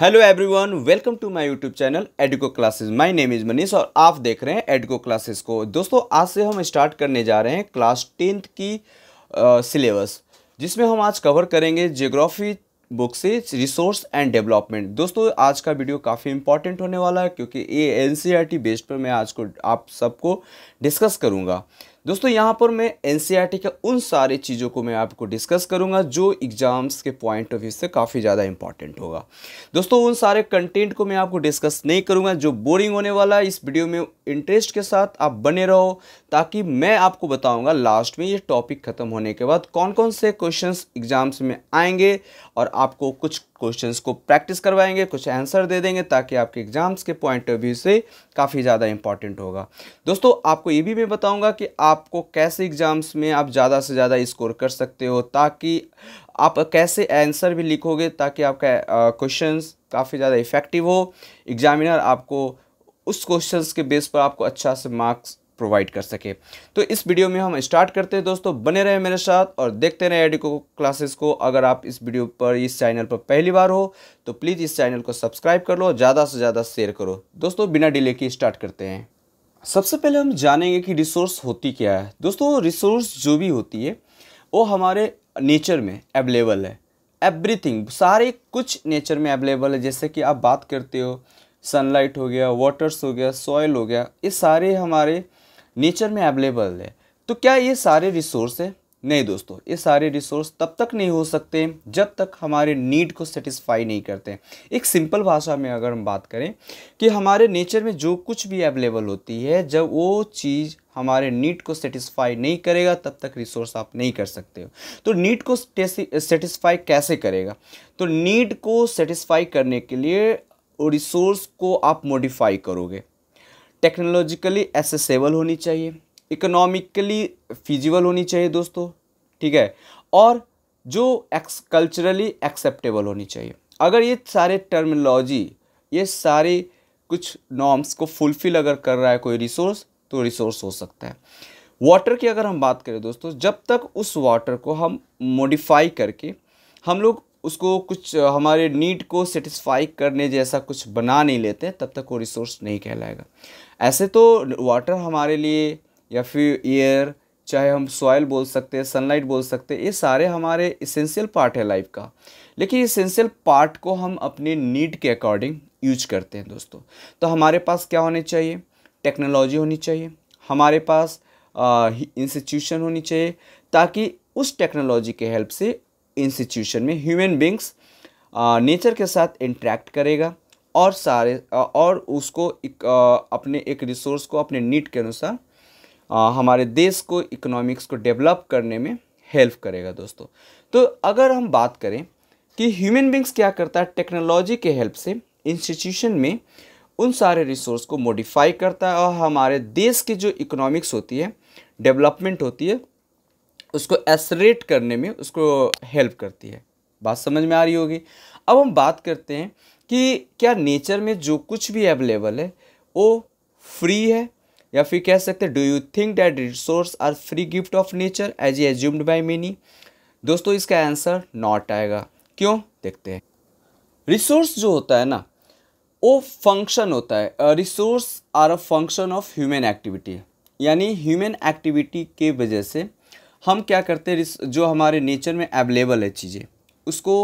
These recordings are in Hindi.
hello everyone welcome to my YouTube channel एडिको classes my name is Manish और आप देख रहे हैं एडिको क्लासेस को दोस्तों आज से हम स्टार्ट करने जा रहे हैं क्लास टेंथ की सिलेबस जिसमें हम आज कवर करेंगे जियोग्राफी बुक से रिसोर्स एंड डेवलपमेंट दोस्तों आज का वीडियो काफ़ी इंपॉर्टेंट होने वाला है क्योंकि ये एन बेस्ड पर मैं आज को आप सबको डिस्कस करूँगा दोस्तों यहाँ पर मैं एन e के उन सारे चीज़ों को मैं आपको डिस्कस करूँगा जो एग्ज़ाम्स के पॉइंट ऑफ व्यू से काफ़ी ज़्यादा इंपॉर्टेंट होगा दोस्तों उन सारे कंटेंट को मैं आपको डिस्कस नहीं करूँगा जो बोरिंग होने वाला है इस वीडियो में इंटरेस्ट के साथ आप बने रहो ताकि मैं आपको बताऊँगा लास्ट में ये टॉपिक ख़त्म होने के बाद कौन कौन से क्वेश्चन एग्ज़ाम्स में आएंगे और आपको कुछ क्वेश्चंस को प्रैक्टिस करवाएंगे कुछ आंसर दे देंगे ताकि आपके एग्जाम्स के पॉइंट ऑफ व्यू से काफ़ी ज़्यादा इंपॉर्टेंट होगा दोस्तों आपको ये भी मैं बताऊंगा कि आपको कैसे एग्ज़ाम्स में आप ज़्यादा से ज़्यादा स्कोर कर सकते हो ताकि आप कैसे आंसर भी लिखोगे ताकि आपका क्वेश्चन काफ़ी ज़्यादा इफेक्टिव हो एग्जामिनर आपको उस क्वेश्चंस के बेस पर आपको अच्छा से मार्क्स प्रोवाइड कर सके तो इस वीडियो में हम स्टार्ट करते हैं दोस्तों बने रहे मेरे साथ और देखते रहे एडिको क्लासेस को अगर आप इस वीडियो पर इस चैनल पर पहली बार हो तो प्लीज़ इस चैनल को सब्सक्राइब कर लो ज़्यादा से ज़्यादा शेयर करो दोस्तों बिना डिले के स्टार्ट करते हैं सबसे पहले हम जानेंगे कि रिसोर्स होती क्या है दोस्तों रिसोर्स जो भी होती है वो हमारे नेचर में अवेलेबल है एवरीथिंग सारे कुछ नेचर में अवेलेबल है जैसे कि आप बात करते हो सनलाइट हो गया वाटर्स हो गया सॉयल हो गया ये सारे हमारे नेचर में अवेलेबल है तो क्या ये सारे रिसोर्स है नहीं दोस्तों ये सारे रिसोर्स तब तक नहीं हो सकते जब तक हमारे नीड को सेटिस्फाई नहीं करते एक सिंपल भाषा में अगर हम बात करें कि हमारे नेचर में जो कुछ भी अवेलेबल होती है जब वो चीज़ हमारे नीड को सेटिस्फाई नहीं करेगा तब तक रिसोर्स आप नहीं कर सकते हो तो नीड को सेटिस्फाई कैसे करेगा तो नीड को सेटिस्फाई करने के लिए रिसोर्स को आप मॉडिफाई करोगे टेक्नोलॉजिकली एसेसेबल होनी चाहिए इकोनॉमिकली फिजिबल होनी चाहिए दोस्तों ठीक है और जो एक्स कल्चरली एक्सेप्टेबल होनी चाहिए अगर ये सारे टर्मिनोलॉजी ये सारे कुछ नॉर्म्स को फुलफिल अगर कर रहा है कोई रिसोर्स तो रिसोर्स हो सकता है वाटर की अगर हम बात करें दोस्तों जब तक उस वाटर को हम मॉडिफाई करके हम लोग उसको कुछ हमारे नीड को सेटिस्फाई करने जैसा कुछ बना नहीं लेते तब तक वो रिसोर्स नहीं कहलाएगा ऐसे तो वाटर हमारे लिए या फिर एयर चाहे हम सॉयल बोल सकते हैं सनलाइट बोल सकते हैं ये सारे हमारे इसेंशियल पार्ट है लाइफ का लेकिन इसेंशियल पार्ट को हम अपने नीड के अकॉर्डिंग यूज करते हैं दोस्तों तो हमारे पास क्या होने चाहिए टेक्नोलॉजी होनी चाहिए हमारे पास इंस्टीट्यूशन होनी चाहिए ताकि उस टेक्नोलॉजी के हेल्प से इंस्टीट्यूशन में ह्यूमन बींग्स नेचर के साथ इंट्रैक्ट करेगा और सारे और उसको एक, अपने एक रिसोर्स को अपने नीड के अनुसार हमारे देश को इकोनॉमिक्स को डेवलप करने में हेल्प करेगा दोस्तों तो अगर हम बात करें कि ह्यूमन बींग्स क्या करता है टेक्नोलॉजी के हेल्प से इंस्टीट्यूशन में उन सारे रिसोर्स को मॉडिफाई करता है और हमारे देश की जो इकोनॉमिक्स होती है डेवलपमेंट होती है उसको एसरेट करने में उसको हेल्प करती है बात समझ में आ रही होगी अब हम बात करते हैं कि क्या नेचर में जो कुछ भी अवेलेबल है वो फ्री है या फिर कह सकते हैं do you think that resource are free gift of nature as ई एज्यूम्ड बाई मीनी दोस्तों इसका आंसर नॉट आएगा क्यों देखते हैं रिसोर्स जो होता है ना वो फंक्शन होता है resource are a function of human activity यानी ह्यूमन एक्टिविटी के वजह से हम क्या करते हैं जो हमारे नेचर में अवेलेबल है चीज़ें उसको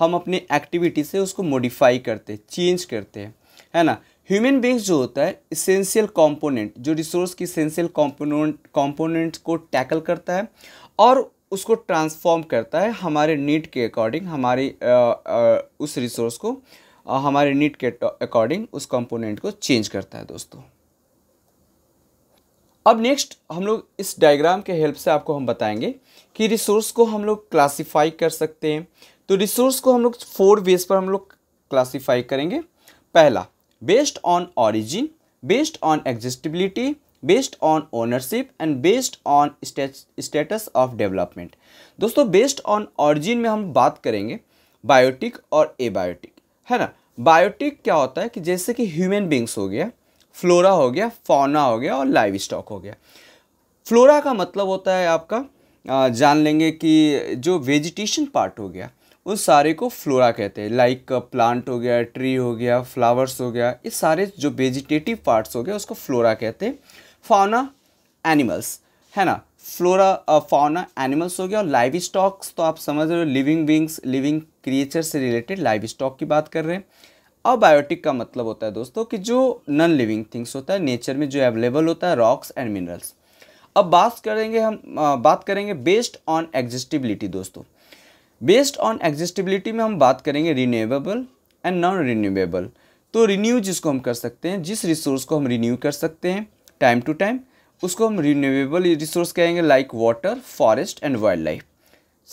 हम अपने एक्टिविटी से उसको मॉडिफाई करते हैं चेंज करते हैं है ना ह्यूमन बींग्स जो होता है इसेंशियल कॉम्पोनेंट जो रिसोर्स की इसेंशियल कॉम्पोनेंट कॉम्पोनेंट्स को टैकल करता है और उसको ट्रांसफॉर्म करता है हमारे नीड के अकॉर्डिंग हमारे आ, आ, उस रिसोर्स को आ, हमारे नीड के अकॉर्डिंग उस कंपोनेंट को चेंज करता है दोस्तों अब नेक्स्ट हम लोग इस डायग्राम के हेल्प से आपको हम बताएंगे कि रिसोर्स को हम लोग क्लासिफाई कर सकते हैं तो रिसोर्स को हम लोग फोर वेज पर हम लोग क्लासीफाई करेंगे पहला based on origin based on exhaustibility based on ownership and based on status of development दोस्तों बेस्ड ऑन ऑरिजिन में हम बात करेंगे बायोटिक और एबायोटिक है ना बायोटिक क्या होता है कि जैसे कि ह्यूमन बींग्स हो गया फ्लोरा हो गया फौना हो गया और लाइव स्टॉक हो गया फ्लोरा का मतलब होता है आपका जान लेंगे कि जो वेजिटेशन पार्ट हो गया उस सारे को फ्लोरा कहते हैं लाइक प्लांट uh, हो गया ट्री हो गया फ्लावर्स हो गया ये सारे जो वेजिटेटिव पार्ट्स हो गया उसको फ्लोरा कहते हैं फाउना एनिमल्स है ना फ्लोरा फाउना एनिमल्स हो गया और लाइव स्टॉक्स तो आप समझ रहे हो लिविंग विंग्स लिविंग क्रिएचर से रिलेटेड लाइव स्टॉक की बात कर रहे हैं अबायोटिक का मतलब होता है दोस्तों कि जो नॉन लिविंग थिंग्स होता है नेचर में जो अवेलेबल होता है रॉक्स एंड मिनरल्स अब बात करेंगे हम uh, बात करेंगे बेस्ड ऑन एग्जिस्टिबिलिटी दोस्तों बेस्ड ऑन एग्जिस्टिबिलिटी में हम बात करेंगे रिन्यूएबल एंड नॉन रिन्यूएबल तो रिन्यू जिसको हम कर सकते हैं जिस रिसोर्स को हम रिन्यू कर सकते हैं टाइम टू टाइम उसको हम रिन्यूएबल रिसोर्स कहेंगे like water forest and wildlife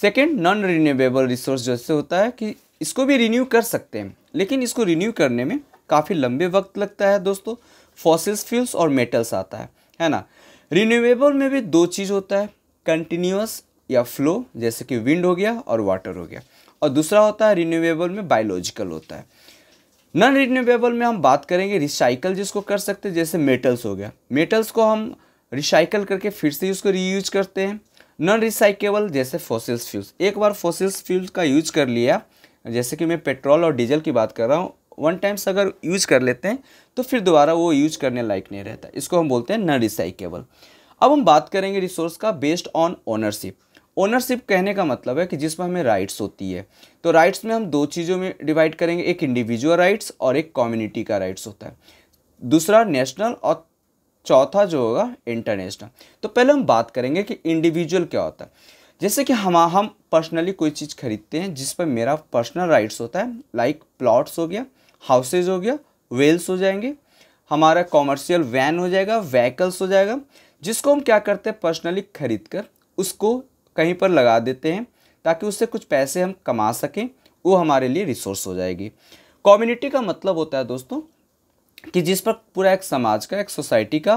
second non renewable resource जैसे होता है कि इसको भी रिन्यू कर सकते हैं लेकिन इसको रिन्यू करने में काफ़ी लंबे वक्त लगता है दोस्तों फॉसिल्स फ्यूल्स और मेटल्स आता है है ना रिन्यूएबल में भी दो चीज़ होता है कंटिन्यूस या फ्लो जैसे कि विंड हो गया और वाटर हो गया और दूसरा होता है रिन्यूएबल में बायोलॉजिकल होता है नॉन रिन्यूएबल में हम बात करेंगे रिसाइकल जिसको कर सकते हैं जैसे मेटल्स हो गया मेटल्स को हम रिसाइकल करके फिर से उसको रीयूज करते हैं नॉन रिसाइकेबल जैसे फोसिल्स फ्यूल्स एक बार फोसिल्स फ्यूल्स का यूज कर लिया जैसे कि मैं पेट्रोल और डीजल की बात कर रहा हूँ वन टाइम्स अगर यूज कर लेते हैं तो फिर दोबारा वो यूज करने लायक नहीं रहता इसको हम बोलते हैं नॉन रिसाइकेबल अब हम बात करेंगे रिसोर्स का बेस्ड ऑन ओनरशिप ओनरशिप कहने का मतलब है कि जिसमें हमें राइट्स होती है तो राइट्स में हम दो चीज़ों में डिवाइड करेंगे एक इंडिविजुअल राइट्स और एक कम्युनिटी का राइट्स होता है दूसरा नेशनल और चौथा जो होगा इंटरनेशनल तो पहले हम बात करेंगे कि इंडिविजुअल क्या होता है जैसे कि हम हम पर्सनली कोई चीज़ खरीदते हैं जिस पर मेरा पर्सनल राइट्स होता है लाइक प्लॉट्स हो गया हाउसेज हो गया वेल्स हो जाएंगे हमारा कॉमर्शियल वैन हो जाएगा व्हीकल्स हो जाएगा जिसको हम क्या करते हैं पर्सनली खरीद कर उसको कहीं पर लगा देते हैं ताकि उससे कुछ पैसे हम कमा सकें वो हमारे लिए रिसोर्स हो जाएगी कम्युनिटी का मतलब होता है दोस्तों कि जिस पर पूरा एक समाज का एक सोसाइटी का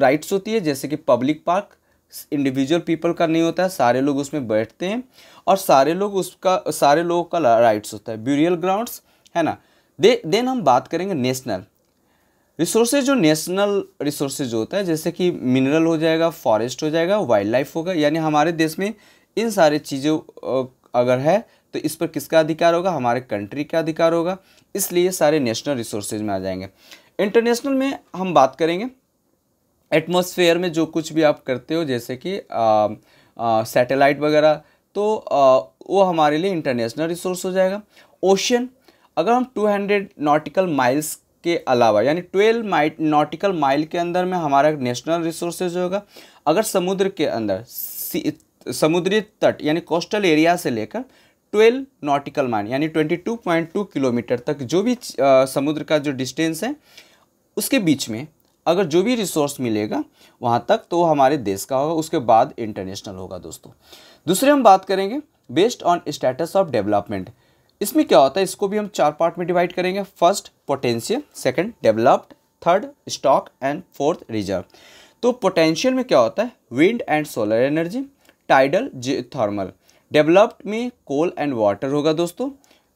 राइट्स होती है जैसे कि पब्लिक पार्क इंडिविजुअल पीपल का नहीं होता है सारे लोग उसमें बैठते हैं और सारे लोग उसका सारे लोगों का राइट्स होता है ब्यूरियल ग्राउंड्स है ना दे देन हम बात करेंगे नेशनल रिसोर्सेज जो नेशनल रिसोर्सेज होता है जैसे कि मिनरल हो जाएगा फॉरेस्ट हो जाएगा वाइल्ड लाइफ होगा यानी हमारे देश में इन सारे चीज़ों अगर है तो इस पर किसका अधिकार होगा हमारे कंट्री का अधिकार होगा इसलिए सारे नेशनल रिसोर्सेज में आ जाएंगे इंटरनेशनल में हम बात करेंगे एटमोसफेयर में जो कुछ भी आप करते हो जैसे कि सैटेलाइट वगैरह तो आ, वो हमारे लिए इंटरनेशनल रिसोर्स हो जाएगा ओशन अगर हम 200 नॉटिकल माइल्स के अलावा यानी ट्वेल्व माइ नॉटिकल माइल के अंदर में हमारा नेशनल रिसोर्सेज होगा अगर समुद्र के अंदर समुद्री तट यानी कोस्टल एरिया से लेकर 12 नॉटिकल माइल यानी 22.2 किलोमीटर तक जो भी आ, समुद्र का जो डिस्टेंस है उसके बीच में अगर जो भी रिसोर्स मिलेगा वहाँ तक तो हमारे देश का होगा उसके बाद इंटरनेशनल होगा दोस्तों दूसरे हम बात करेंगे based on status of development इसमें क्या होता है इसको भी हम चार पार्ट में डिवाइड करेंगे first potential second developed third stock and fourth reserve तो पोटेंशियल में क्या होता है wind and solar energy tidal thermal developed में कोल एंड वाटर होगा दोस्तों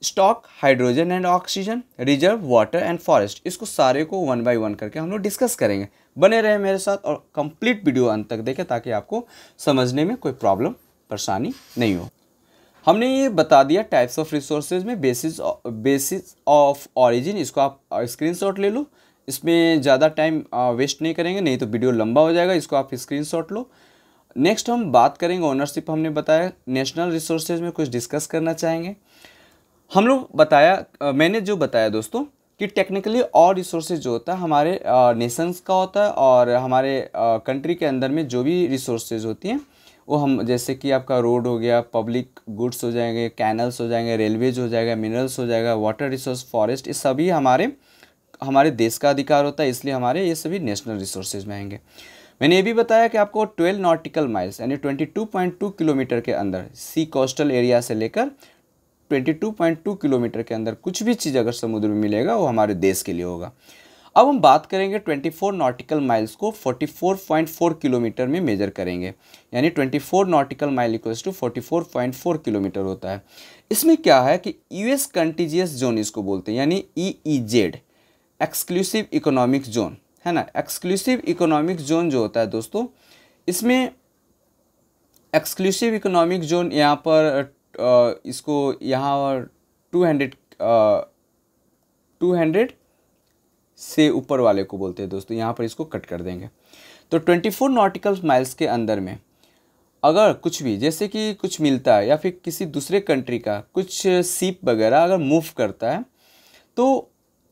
stock hydrogen and oxygen reserve water and forest इसको सारे को वन बाई वन करके हम लोग डिस्कस करेंगे बने रहे मेरे साथ और कंप्लीट वीडियो अंत तक देखें ताकि आपको समझने में कोई प्रॉब्लम परेशानी नहीं हो हमने ये बता दिया टाइप्स ऑफ रिसोर्सेज में बेसिस बेसिस ऑफ ऑरिजिन इसको आप स्क्रीनशॉट ले लो इसमें ज़्यादा टाइम वेस्ट नहीं करेंगे नहीं तो वीडियो लंबा हो जाएगा इसको आप स्क्रीनशॉट लो नेक्स्ट हम बात करेंगे ओनरशिप हमने बताया नेशनल रिसोर्सेज में कुछ डिस्कस करना चाहेंगे हम लोग बताया मैंने जो बताया दोस्तों कि टेक्निकली और रिसोर्सेज जो होता है हमारे नेशंस का होता है और हमारे कंट्री के अंदर में जो भी रिसोर्सेज होती हैं वो हम जैसे कि आपका रोड हो गया पब्लिक गुड्स हो जाएंगे कैनल्स हो जाएंगे रेलवेज हो जाएगा मिनरल्स हो जाएगा वाटर रिसोर्स फॉरेस्ट ये सभी हमारे हमारे देश का अधिकार होता है इसलिए हमारे ये सभी नेशनल रिसोर्सेज में आएंगे मैंने ये भी बताया कि आपको 12 नॉटिकल माइल्स यानी 22.2 किलोमीटर के अंदर सी कोस्टल एरिया से लेकर 22.2 किलोमीटर के अंदर कुछ भी चीज़ अगर समुद्र में मिलेगा वो हमारे देश के लिए होगा अब हम बात करेंगे 24 नॉटिकल माइल्स को 44.4 किलोमीटर में मेजर करेंगे यानी 24 nautical mile equals to 44.4 kilometre होता है इसमें क्या है कि यूएस कंटीजियस जोन इसको बोलते हैं यानी E Z exclusive economic zone है ना एक्सक्लूसिव इकोनॉमिक जोन जो होता है दोस्तों इसमें एक्सक्लूसिव इकोनॉमिक जोन यहाँ पर इसको यहाँ टू हंड्रेड टू हंड्रेड से ऊपर वाले को बोलते हैं दोस्तों यहाँ पर इसको कट कर देंगे तो 24 नॉटिकल माइल्स के अंदर में अगर कुछ भी जैसे कि कुछ मिलता है या फिर किसी दूसरे कंट्री का कुछ सीप वगैरह अगर मूव करता है तो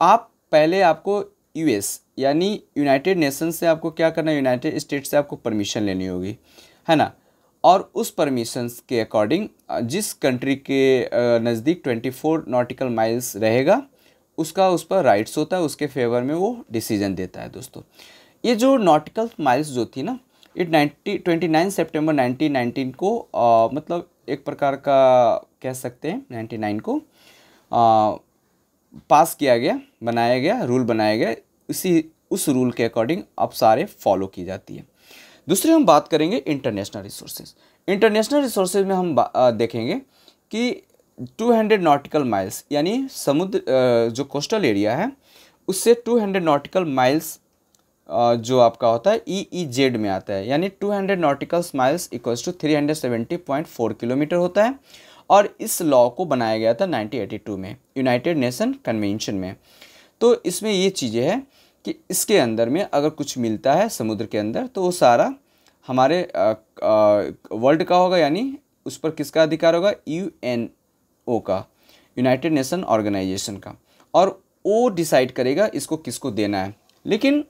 आप पहले आपको यूएस यानी यूनाइटेड नेशन से आपको क्या करना है यूनाइटेड स्टेट से आपको परमिशन लेनी होगी है ना और उस परमिशंस के अकॉर्डिंग जिस कंट्री के नज़दीक 24 नॉटिकल माइल्स रहेगा उसका उस पर राइट्स होता है उसके फेवर में वो डिसीजन देता है दोस्तों ये जो नॉटिकल माइल्स जो थी ना ये ninety twenty nine September nineteen nineteen को आ, मतलब एक प्रकार का कह सकते हैं नाइन्टी नाइन को आ, पास किया गया बनाया गया रूल बनाया गया इसी उस रूल के अकॉर्डिंग अब सारे फॉलो की जाती है दूसरी हम बात करेंगे इंटरनेशनल रिसोर्सेज इंटरनेशनल रिसोर्सेज में हम आ, देखेंगे कि टू हंड्रेड नॉटिकल माइल्स यानी समुद्र जो कोस्टल एरिया है उससे टू हंड्रेड नॉटिकल माइल्स जो आपका होता है ई ई जेड में आता है यानी two hundred nautical miles equals to three hundred seventy point four kilometre होता है और इस लॉ को बनाया गया था नाइनटीन एटी टू में यूनाइटेड नेशन कन्वेंशन में तो इसमें ये चीज़ें हैं कि इसके अंदर में अगर कुछ मिलता है समुद्र के अंदर तो वो सारा हमारे वर्ल्ड का होगा यानी उस पर किसका अधिकार होगा यू एन ओ का यूनाइटेड नेशन ऑर्गेनाइजेशन का और वो डिसाइड करेगा इसको किसको देना है लेकिन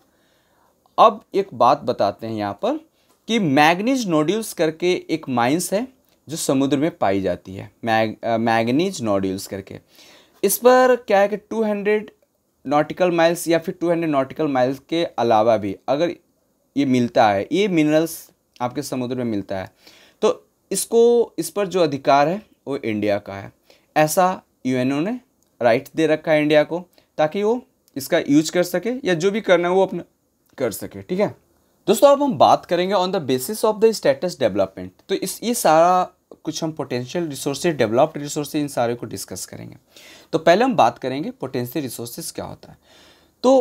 अब एक बात बताते हैं यहाँ पर कि मैग्नीज नोड्यूल्स करके एक माइंस है जो समुद्र में पाई जाती है मैग मैगनीज नोड्यूल्स करके इस पर क्या है कि 200 नॉटिकल माइल्स या फिर 200 नॉटिकल माइल्स के अलावा भी अगर ये मिलता है ये मिनरल्स आपके समुद्र में मिलता है तो इसको इस पर जो अधिकार है वो इंडिया का है ऐसा यूएनओ ने राइट दे रखा है इंडिया को ताकि वो इसका यूज कर सके या जो भी करना है वो अपना कर सके ठीक है दोस्तों अब हम बात करेंगे on the basis of the status development तो इस ये सारा कुछ हम पोटेंशियल रिसोर्सेज डेवलप्ड रिसोर्सेज इन सारे को डिस्कस करेंगे तो पहले हम बात करेंगे पोटेंशियल रिसोर्सेज क्या होता है तो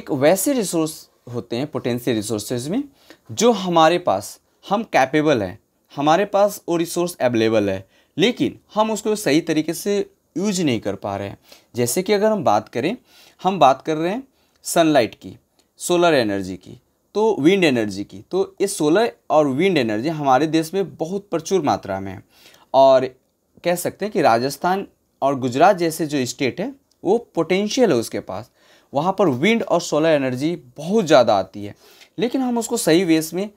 एक वैसे रिसोर्स होते हैं पोटेंशियल रिसोर्सेज में जो हमारे पास हम कैपेबल हैं हमारे पास वो रिसोर्स अवेलेबल है लेकिन हम उसको सही तरीके से यूज नहीं कर पा रहे हैं जैसे कि अगर हम बात करें हम बात कर रहे हैं सनलाइट की सोलर एनर्जी की तो विंड एनर्जी की तो ये सोलर और विंड एनर्जी हमारे देश में बहुत प्रचुर मात्रा में है और कह सकते हैं कि राजस्थान और गुजरात जैसे जो स्टेट है वो पोटेंशियल है उसके पास वहाँ पर विंड और सोलर एनर्जी बहुत ज़्यादा आती है लेकिन हम उसको सही वेस में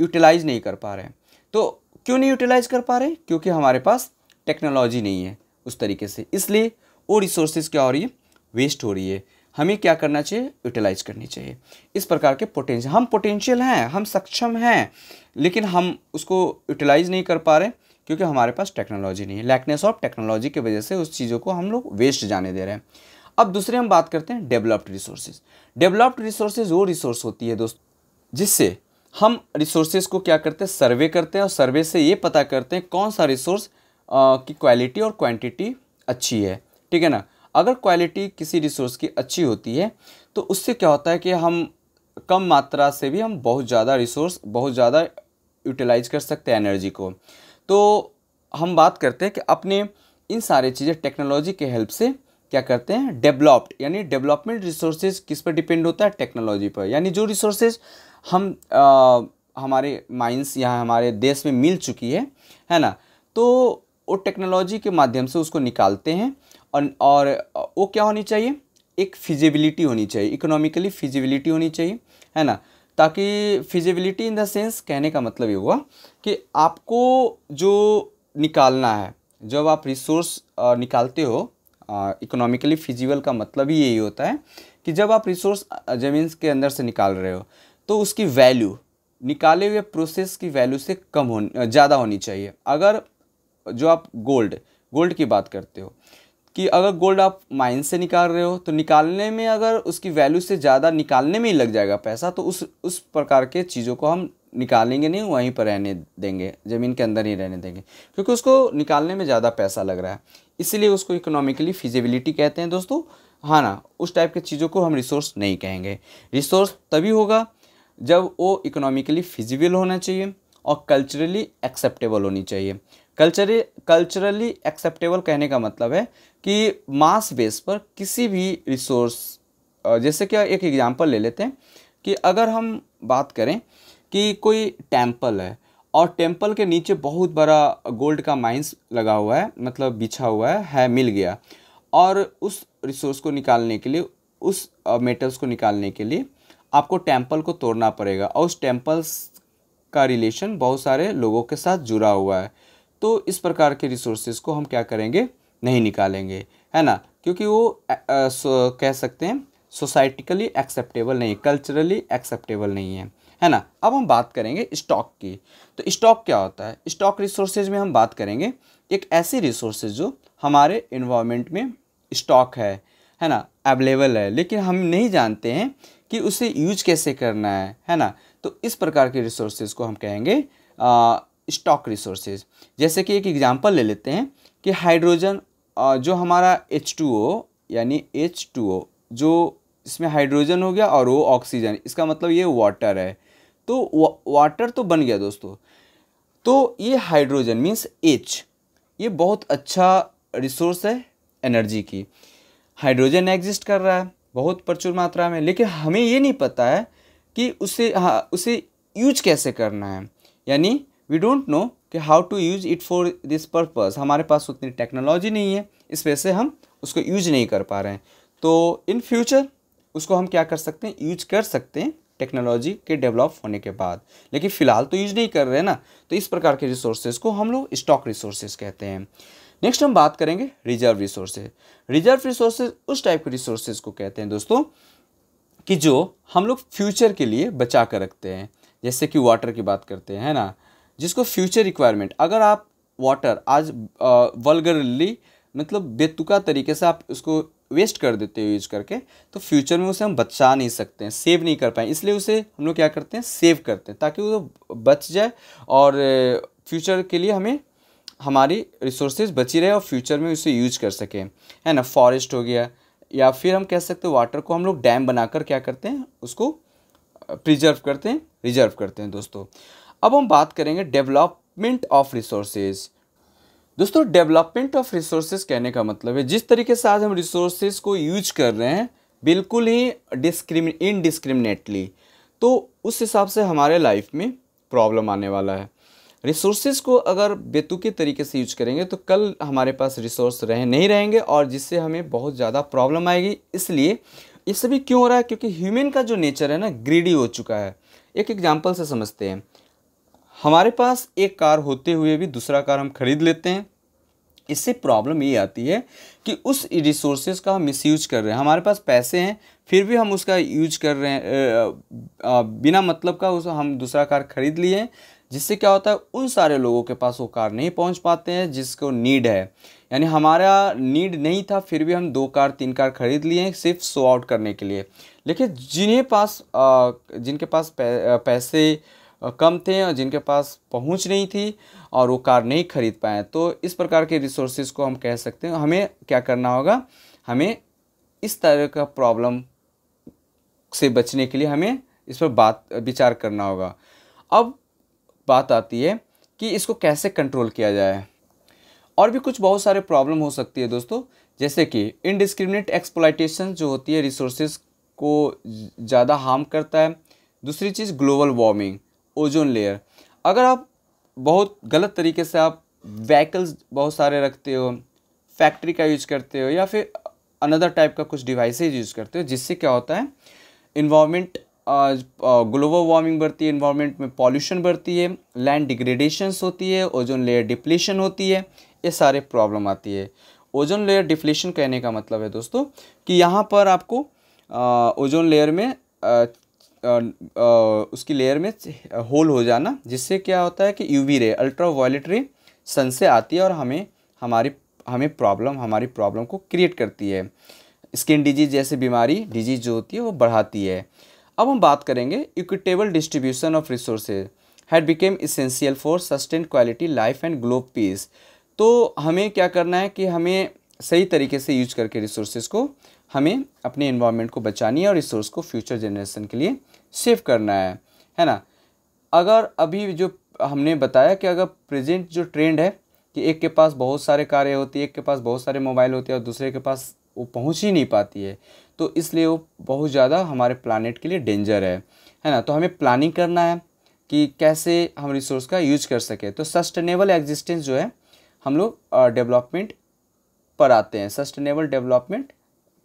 यूटिलाइज नहीं कर पा रहे हैं तो क्यों नहीं यूटिलाइज़ कर पा रहे क्योंकि हमारे पास टेक्नोलॉजी नहीं है उस तरीके से इसलिए वो रिसोर्सेज क्या हो रही है वेस्ट हो रही है हमें क्या करना चाहिए यूटिलाइज करनी चाहिए इस प्रकार के पोटेंशियल हम पोटेंशियल हैं हम सक्षम हैं लेकिन हम उसको यूटिलाइज नहीं कर पा रहे क्योंकि हमारे पास टेक्नोलॉजी नहीं है लैकनेस ऑफ टेक्नोलॉजी की वजह से उस चीज़ों को हम लोग वेस्ट जाने दे रहे हैं अब दूसरे हम बात करते हैं डेवलप्ड रिसोर्सेज डेवलप्ड रिसोर्सेज वो रिसोर्स होती है दोस्त जिससे हम रिसोर्सेज को क्या करते हैं सर्वे करते हैं और सर्वे से ये पता करते हैं कौन सा रिसोर्स की क्वालिटी और क्वांटिटी अच्छी है ठीक है ना अगर क्वालिटी किसी रिसोर्स की अच्छी होती है तो उससे क्या होता है कि हम कम मात्रा से भी हम बहुत ज़्यादा रिसोर्स बहुत ज़्यादा यूटिलाइज कर सकते हैं एनर्जी को तो हम बात करते हैं कि अपने इन सारे चीज़ें टेक्नोलॉजी के हेल्प से क्या करते हैं डेवलप्ड यानी डेवलपमेंट रिसोर्सेज किस पर डिपेंड होता है टेक्नोलॉजी पर यानी जो रिसोर्सेज हम आ, हमारे माइंस यहाँ हमारे देश में मिल चुकी है है ना तो वो टेक्नोलॉजी के माध्यम से उसको निकालते हैं और और वो क्या होनी चाहिए एक फिजिबिलिटी होनी चाहिए इकोनॉमिकली फिजिबिलिटी होनी चाहिए है ना ताकि फिजिबिलिटी इन द सेंस कहने का मतलब ये हुआ कि आपको जो निकालना है जब आप रिसोर्स निकालते हो इकोनॉमिकली फिजिबल का मतलब ही यही होता है कि जब आप रिसोर्स ज़मीन के अंदर से निकाल रहे हो तो उसकी वैल्यू निकाले हुए प्रोसेस की वैल्यू से कम हो ज़्यादा होनी चाहिए अगर जो आप गोल्ड गोल्ड की बात करते हो कि अगर गोल्ड आप माइन से निकाल रहे हो तो निकालने में अगर उसकी वैल्यू से ज़्यादा निकालने में ही लग जाएगा पैसा तो उस उस प्रकार के चीज़ों को हम निकालेंगे नहीं वहीं पर रहने देंगे ज़मीन के अंदर ही रहने देंगे क्योंकि उसको निकालने में ज़्यादा पैसा लग रहा है इसीलिए उसको इकोनॉमिकली फिजिबिलिटी कहते हैं दोस्तों हाँ ना उस टाइप की चीज़ों को हम रिसोर्स नहीं कहेंगे रिसोर्स तभी होगा जब वो इकोनॉमिकली फिजिबल होना चाहिए और कल्चरली एक्सेप्टेबल होनी चाहिए कल्चर कल्चरली एक्सेप्टेबल कहने का मतलब है कि मास बेस पर किसी भी रिसोर्स जैसे कि एक एग्जांपल ले लेते हैं कि अगर हम बात करें कि कोई टेंपल है और टेंपल के नीचे बहुत बड़ा गोल्ड का माइंस लगा हुआ है मतलब बिछा हुआ है, है मिल गया और उस रिसोर्स को निकालने के लिए उस मेटल्स को निकालने के लिए आपको टेम्पल को तोड़ना पड़ेगा और उस टेम्पल्स का रिलेशन बहुत सारे लोगों के साथ जुड़ा हुआ है तो इस प्रकार के रिसोर्सेज को हम क्या करेंगे नहीं निकालेंगे है ना क्योंकि वो आ, आ, कह सकते हैं सोसाइटिकली एक्सेप्टेबल नहीं कल्चरली एक्सेप्टेबल नहीं है है ना अब हम बात करेंगे स्टॉक की तो स्टॉक क्या होता है स्टॉक रिसोर्सेज में हम बात करेंगे एक ऐसी रिसोर्सेज जो हमारे इन्वामेंट में स्टॉक है है ना अवेलेबल है लेकिन हम नहीं जानते हैं कि उसे यूज कैसे करना है है ना तो इस प्रकार के रिसोर्सेज को हम कहेंगे स्टॉक रिसोर्सेज जैसे कि एक एग्जाम्पल ले लेते हैं कि हाइड्रोजन जो हमारा एच टू ओ यानी एच टू ओ जो इसमें हाइड्रोजन हो गया और वो ऑक्सीजन इसका मतलब ये वाटर है तो वा, वाटर तो बन गया दोस्तों तो ये हाइड्रोजन मीन्स एच ये बहुत अच्छा रिसोर्स है एनर्जी की हाइड्रोजन एग्जिस्ट कर रहा है बहुत प्रचुर मात्रा में लेकिन हमें ये नहीं पता है कि उसे हाँ उसे यूज कैसे करना है यानी वी डोंट नो कि how to use it for this purpose हमारे पास उतनी टेक्नोलॉजी नहीं है इस वजह से हम उसको यूज नहीं कर पा रहे हैं तो इन फ्यूचर उसको हम क्या कर सकते हैं यूज कर सकते हैं टेक्नोलॉजी के डेवलप होने के बाद लेकिन फ़िलहाल तो यूज नहीं कर रहे हैं ना तो इस प्रकार के रिसोर्सेज को हम लोग स्टॉक रिसोर्सेज कहते हैं नेक्स्ट हम बात करेंगे रिजर्व रिसोर्सेज रिजर्व रिसोर्सेज उस टाइप के रिसोर्सेज को कहते हैं दोस्तों कि जो हम लोग फ्यूचर के लिए बचा कर रखते हैं जैसे कि वाटर की बात करते हैं ना जिसको फ्यूचर रिक्वायरमेंट अगर आप वाटर आज वलगरली मतलब बेतुका तरीके से आप उसको वेस्ट कर देते हो यूज करके तो फ्यूचर में उसे हम बचा नहीं सकते हैं सेव नहीं कर पाए इसलिए उसे हम लोग क्या करते हैं सेव करते हैं ताकि वो बच जाए और फ्यूचर के लिए हमें हमारी रिसोर्सेज बची रहे और फ्यूचर में उसे यूज कर सकें है ना फॉरेस्ट हो गया या फिर हम कह सकते हैं वाटर को हम लोग डैम बनाकर क्या करते हैं उसको प्रिजर्व करते हैं रिजर्व करते हैं दोस्तों अब हम बात करेंगे डेवलपमेंट ऑफ रिसोर्सेज दोस्तों डेवलपमेंट ऑफ रिसोर्सेज कहने का मतलब है जिस तरीके से आज हम रिसोर्सेज को यूज कर रहे हैं बिल्कुल ही डिस्क्रिम इनडिस्क्रिमिनेटली तो उस हिसाब से हमारे लाइफ में प्रॉब्लम आने वाला है रिसोर्सेज को अगर बेतुके तरीके से यूज करेंगे तो कल हमारे पास रिसोर्स रह नहीं रहेंगे और जिससे हमें बहुत ज़्यादा प्रॉब्लम आएगी इसलिए ये सभी क्यों हो रहा है क्योंकि ह्यूमन का जो नेचर है ना ग्रीडी हो चुका है एक एग्जाम्पल से समझते हैं हमारे पास एक कार होते हुए भी दूसरा कार हम खरीद लेते हैं इससे प्रॉब्लम ये आती है कि उस रिसोर्सेज का हम यूज कर रहे हैं हमारे पास पैसे हैं फिर भी हम उसका यूज कर रहे हैं बिना मतलब का उस हम दूसरा कार खरीद लिए जिससे क्या होता है उन सारे लोगों के पास वो कार नहीं पहुंच पाते हैं जिसको नीड है यानी हमारा नीड नहीं था फिर भी हम दो कार तीन कार खरीद लिए हैं सिर्फ शो आउट करने के लिए लेकिन जिन्हें पास जिनके पास पैसे कम थे और जिनके पास पहुंच नहीं थी और वो कार नहीं खरीद पाए तो इस प्रकार के रिसोर्सेज को हम कह सकते हैं हमें क्या करना होगा हमें इस तरह का प्रॉब्लम से बचने के लिए हमें इस पर बात विचार करना होगा अब बात आती है कि इसको कैसे कंट्रोल किया जाए और भी कुछ बहुत सारे प्रॉब्लम हो सकती है दोस्तों जैसे कि इनडिस्क्रिमिनेट एक्सप्लाइटेशन जो होती है रिसोर्सेज को ज़्यादा हार्म करता है दूसरी चीज़ ग्लोबल वार्मिंग ओजोन लेयर अगर आप बहुत गलत तरीके से आप व्हीकल्स बहुत सारे रखते हो फैक्ट्री का यूज करते हो या फिर अनदर टाइप का कुछ डिवाइसेज यूज करते हो जिससे क्या होता है इन्वामेंट ग्लोबल वार्मिंग बढ़ती है इन्वायरमेंट में पॉल्यूशन बढ़ती है लैंड डिग्रेडेशंस होती है ओजोन लेयर डिप्लेशन होती है ये सारे प्रॉब्लम आती है ओजोन लेयर डिफ्लेशन कहने का मतलब है दोस्तों कि यहाँ पर आपको ओजोन लेयर में आ, आ, आ, उसकी लेयर में होल हो जाना जिससे क्या होता है कि यूवी रे अल्ट्रा वायलेट रे सन से आती है और हमें हमारी हमें प्रॉब्लम हमारी प्रॉब्लम को क्रिएट करती है स्किन डिजीज जैसे बीमारी डिजीज जो होती है वो बढ़ाती है अब हम बात करेंगे equitable distribution of resources had became essential for sustain quality life and globe peace तो हमें क्या करना है कि हमें सही तरीके से यूज करके रिसोर्सेज को हमें अपने इन्वायरमेंट को बचानी है और रिसोर्स को फ्यूचर जनरेशन के लिए सेव करना है है ना अगर अभी जो हमने बताया कि अगर प्रेजेंट जो ट्रेंड है कि एक के पास बहुत सारे कार्य होती है एक के पास बहुत सारे मोबाइल होते हैं और दूसरे के पास वो पहुंच ही नहीं पाती है तो इसलिए वो बहुत ज़्यादा हमारे प्लानट के लिए डेंजर है है ना तो हमें प्लानिंग करना है कि कैसे हम रिसोर्स का यूज कर सकें तो सस्टेनेबल एग्जिस्टेंस जो है हम लोग डेवलपमेंट पर आते हैं सस्टेनेबल डेवलपमेंट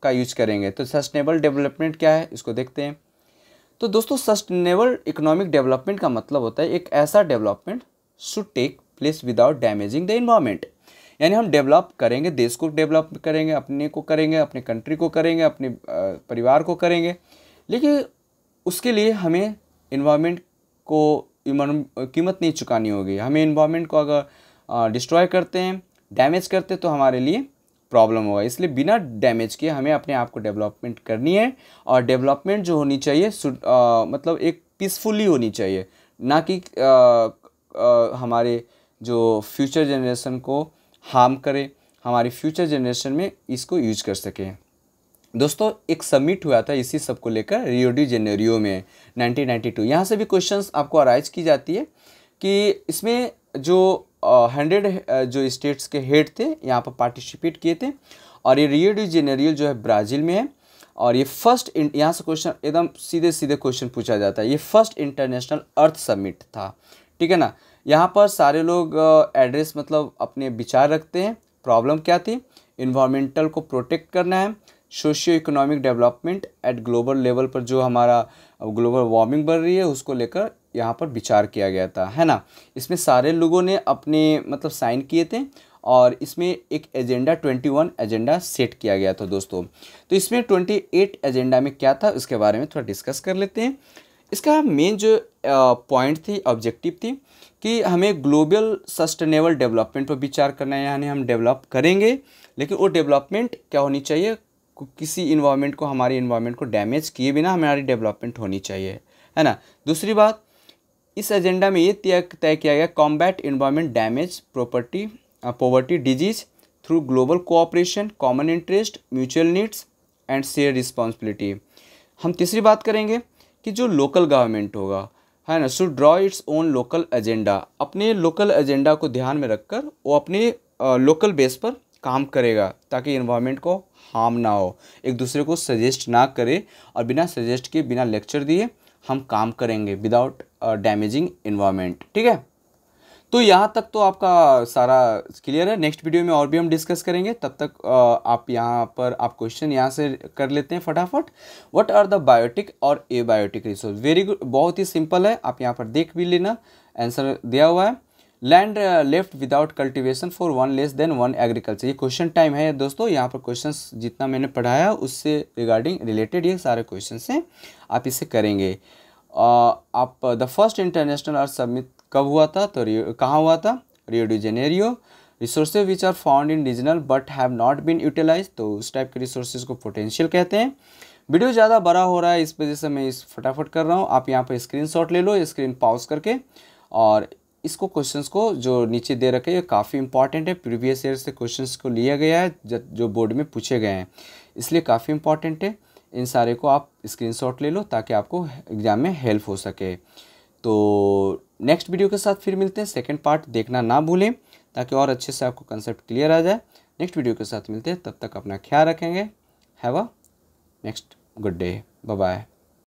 का यूज करेंगे तो सस्टेनेबल डेवलपमेंट क्या है इसको देखते हैं तो दोस्तों सस्टेनेबल इकोनॉमिक डेवलपमेंट का मतलब होता है एक ऐसा development should take place without damaging the environment यानी हम डेवलप करेंगे देश को डेवलप करेंगे अपने को करेंगे अपने कंट्री को करेंगे अपने परिवार को करेंगे लेकिन उसके लिए हमें इन्वामेंट को कीमत नहीं चुकानी होगी हमें इन्वामेंट को अगर डिस्ट्रॉय करते हैं डैमेज करते हैं तो हमारे लिए प्रॉब्लम होगा इसलिए बिना डैमेज किए हमें अपने आप को डेवलपमेंट करनी है और डेवलपमेंट जो होनी चाहिए आ, मतलब एक पीसफुली होनी चाहिए ना कि आ, आ, हमारे जो फ्यूचर जनरेशन को हार्म करें हमारी फ्यूचर जनरेशन में इसको यूज कर सकें दोस्तों एक सबमिट हुआ था इसी सब को लेकर रियो डी जेनेरियो में 1992 यहाँ से भी क्वेश्चंस आपको अराइज की जाती है कि इसमें जो हंड्रेड uh, जो स्टेट्स के हेड थे यहाँ पर पार्टिसिपेट किए थे और ये रियो डी जेनेरियो जो है ब्राज़ील में है और ये फर्स्ट यहाँ से क्वेश्चन एकदम सीधे सीधे क्वेश्चन पूछा जाता है ये फर्स्ट इंटरनेशनल अर्थ समिट था ठीक है ना यहाँ पर सारे लोग एड्रेस मतलब अपने विचार रखते हैं प्रॉब्लम क्या थी इन्वामेंटल को प्रोटेक्ट करना है socio economic development at global level पर जो हमारा ग्लोबल वार्मिंग बढ़ रही है उसको लेकर यहाँ पर विचार किया गया था है ना इसमें सारे लोगों ने अपने मतलब साइन किए थे और इसमें एक एजेंडा 21 एजेंडा सेट किया गया था दोस्तों तो इसमें 28 एजेंडा में क्या था उसके बारे में थोड़ा डिस्कस कर लेते हैं इसका मेन जो पॉइंट थी ऑब्जेक्टिव थी कि हमें ग्लोबल सस्टेनेबल डेवलपमेंट पर विचार करना है यानी हम डेवलप करेंगे लेकिन वो डेवलपमेंट क्या होनी चाहिए किसी इन्वायरमेंट को हमारे इन्वायरमेंट को डैमेज किए बिना हमारी डेवलपमेंट होनी चाहिए है ना दूसरी बात इस एजेंडा में ये तय किया गया combat environment damage property poverty disease through global cooperation common interest mutual needs and share responsibility हम तीसरी बात करेंगे कि जो लोकल गवर्नमेंट होगा है ना should draw its own local agenda अपने लोकल एजेंडा को ध्यान में रखकर वो अपने लोकल बेस पर काम करेगा ताकि इन्वायरमेंट को हार्म ना हो एक दूसरे को सजेस्ट ना करे और बिना सजेस्ट के बिना लेक्चर दिए हम काम करेंगे विदाउट डैमेजिंग इन्वायरमेंट ठीक है तो यहाँ तक तो आपका सारा क्लियर है नेक्स्ट वीडियो में और भी हम डिस्कस करेंगे तब तक आप यहाँ पर आप क्वेश्चन यहाँ से कर लेते हैं फटाफट व्हाट आर द बायोटिक और abiotic resource very good बहुत ही सिंपल है आप यहाँ पर देख भी लेना आंसर दिया हुआ है land left without cultivation for one less than one agriculture ये क्वेश्चन टाइम है दोस्तों यहाँ पर क्वेश्चन जितना मैंने पढ़ाया उससे रिगार्डिंग रिलेटेड ये सारे क्वेश्चन हैं आप इसे करेंगे आप the first international earth summit कब हुआ था तो कहाँ हुआ था Rio de Janeiro resources which are found in regional but have not been utilise तो उस टाइप के रिसोर्सेज को पोटेंशियल कहते हैं वीडियो ज़्यादा बड़ा हो रहा है इस वजह से मैं इस फटाफट कर रहा हूँ आप यहाँ पर शॉट ले लो स्क्रीन पॉज करके और इसको क्वेश्चंस को जो नीचे दे रखे ये काफ़ी इंपॉर्टेंट है प्रीवियस ईयर से क्वेश्चंस को लिया गया है जो बोर्ड में पूछे गए हैं इसलिए काफ़ी इंपॉर्टेंट है इन सारे को आप स्क्रीनशॉट ले लो ताकि आपको एग्ज़ाम में हेल्प हो सके तो नेक्स्ट वीडियो के साथ फिर मिलते हैं सेकेंड पार्ट देखना ना भूलें ताकि और अच्छे से आपको कंसेप्ट क्लियर आ जाए नेक्स्ट वीडियो के साथ मिलते हैं तब तक अपना ख्याल रखेंगे have a next good day bye